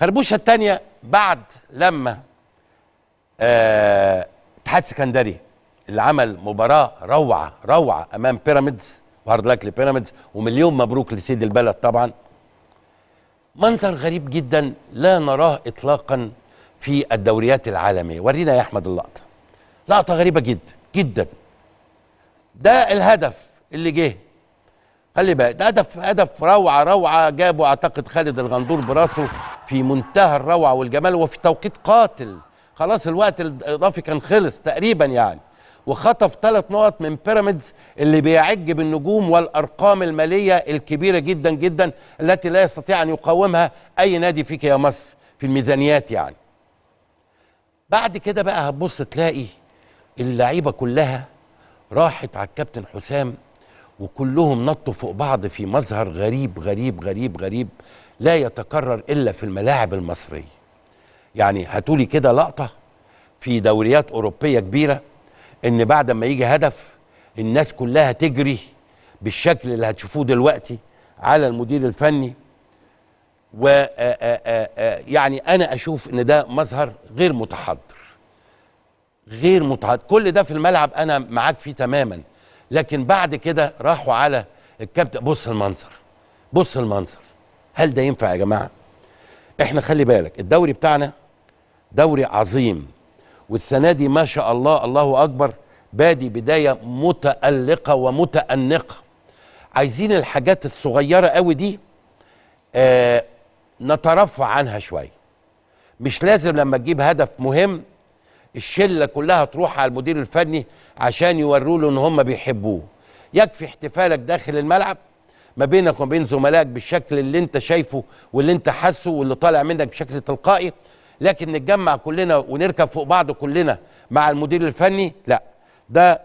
خربوشه الثانيه بعد لما آه، اتحاد آه سكندري اللي عمل مباراه روعه روعه امام بيراميدز وهارد لاك لبيراميدز ومليون مبروك لسيد البلد طبعا منظر غريب جدا لا نراه اطلاقا في الدوريات العالميه ورينا يا احمد اللقطه لقطه غريبه جدا جدا ده الهدف اللي جه خلي بالك ده هدف هدف روعه روعه جابه اعتقد خالد الغندور براسه في منتهى الروعه والجمال وفي توقيت قاتل خلاص الوقت الاضافي كان خلص تقريبا يعني وخطف ثلاث نقط من بيراميدز اللي بيعج بالنجوم والارقام الماليه الكبيره جدا جدا التي لا يستطيع ان يقاومها اي نادي فيك يا مصر في الميزانيات يعني. بعد كده بقى هتبص تلاقي اللعيبه كلها راحت على الكابتن حسام وكلهم نطوا فوق بعض في مظهر غريب غريب غريب غريب لا يتكرر الا في الملاعب المصريه يعني هتولي كده لقطه في دوريات اوروبيه كبيره ان بعد ما يجي هدف الناس كلها تجري بالشكل اللي هتشوفوه دلوقتي على المدير الفني و يعني انا اشوف ان ده مظهر غير متحضر غير متحضر كل ده في الملعب انا معاك فيه تماما لكن بعد كده راحوا على الكابتن بص المنظر بص المنظر هل ده ينفع يا جماعه احنا خلي بالك الدوري بتاعنا دوري عظيم والسنه دي ما شاء الله الله اكبر بادي بدايه متالقه ومتانقه عايزين الحاجات الصغيره قوي دي آه نترفع عنها شويه مش لازم لما تجيب هدف مهم الشله كلها تروح على المدير الفني عشان يوروا له ان هم بيحبوه يكفي احتفالك داخل الملعب ما بينك وما بين زملائك بالشكل اللي انت شايفه واللي انت حاسه واللي طالع منك بشكل تلقائي لكن نتجمع كلنا ونركب فوق بعض كلنا مع المدير الفني لا ده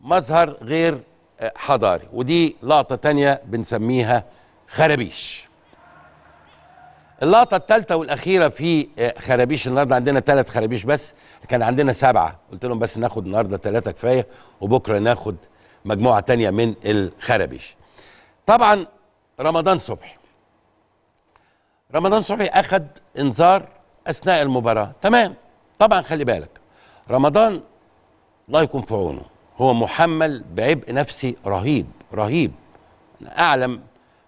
مظهر غير آه، حضاري ودي لقطه تانية بنسميها خرابيش اللقطه الثالثه والاخيره في آه، خرابيش النهارده عندنا ثلاث خرابيش بس كان عندنا سبعه قلت لهم بس ناخد النهارده ثلاثه كفايه وبكره ناخد مجموعه تانية من الخرابيش طبعا رمضان صبحي رمضان صبحي اخذ انذار اثناء المباراه تمام طبعا خلي بالك رمضان الله يكون في عونه هو محمل بعبء نفسي رهيب رهيب انا اعلم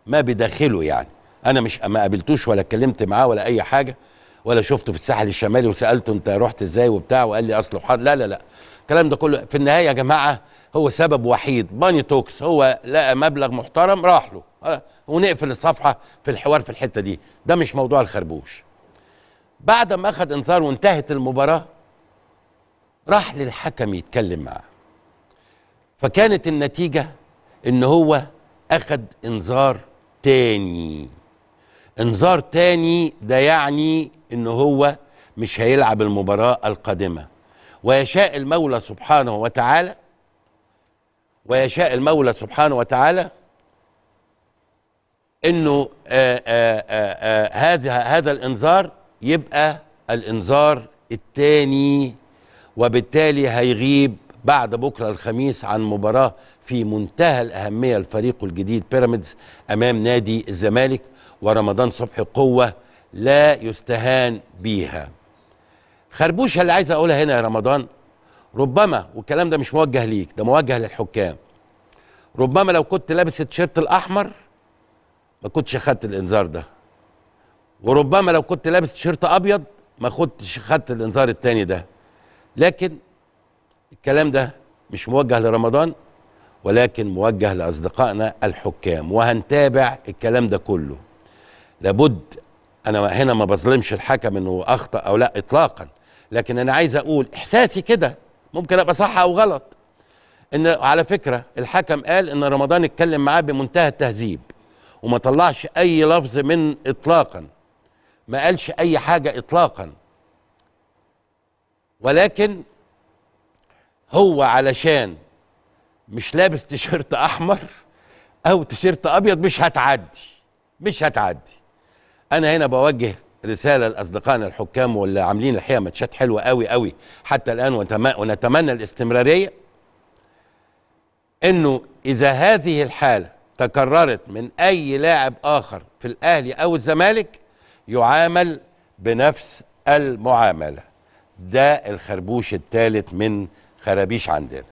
ما بداخله يعني انا مش ما قابلتوش ولا اتكلمت معاه ولا اي حاجه ولا شفته في الساحل الشمالي وسالته انت رحت ازاي وبتاع وقال لي اصله حاضر لا لا لا الكلام ده كله في النهايه يا جماعه هو سبب وحيد ماني توكس هو لقى مبلغ محترم راح له آه، ونقفل الصفحه في الحوار في الحته دي ده مش موضوع الخربوش بعد ما اخد انذار وانتهت المباراه راح للحكم يتكلم معاه فكانت النتيجه ان هو اخد انذار تاني انذار تاني ده يعني ان هو مش هيلعب المباراة القادمة ويشاء المولى سبحانه وتعالى ويشاء المولى سبحانه وتعالى انه آه، آه، آه، هذا هذا الانذار يبقى الانذار الثاني وبالتالي هيغيب بعد بكره الخميس عن مباراه في منتهى الأهمية الفريق الجديد بيراميدز أمام نادي الزمالك ورمضان صبحي قوة لا يستهان بيها خربوش اللي عايز أقولها هنا يا رمضان ربما والكلام ده مش موجه ليك ده موجه للحكام ربما لو كنت لابس التيشيرت الأحمر ما كنتش خدت الإنذار ده وربما لو كنت لابس تيشيرت أبيض ما خدتش خدت الإنذار التاني ده لكن الكلام ده مش موجه لرمضان ولكن موجه لاصدقائنا الحكام وهنتابع الكلام ده كله لابد انا هنا ما بظلمش الحكم انه اخطا او لا اطلاقا لكن انا عايز اقول احساسي كده ممكن ابقى صح او غلط ان على فكره الحكم قال ان رمضان اتكلم معاه بمنتهى التهذيب وما طلعش اي لفظ من اطلاقا ما قالش اي حاجه اطلاقا ولكن هو علشان مش لابس تيشيرت احمر او تيشيرت ابيض مش هتعدي مش هتعدي انا هنا بوجه رساله لاصدقائنا الحكام واللي عاملين الحقيقه ماتشات حلوه قوي قوي حتى الان ونتمنى الاستمراريه انه اذا هذه الحاله تكررت من اي لاعب اخر في الاهلي او الزمالك يعامل بنفس المعامله ده الخربوش الثالث من خرابيش عندنا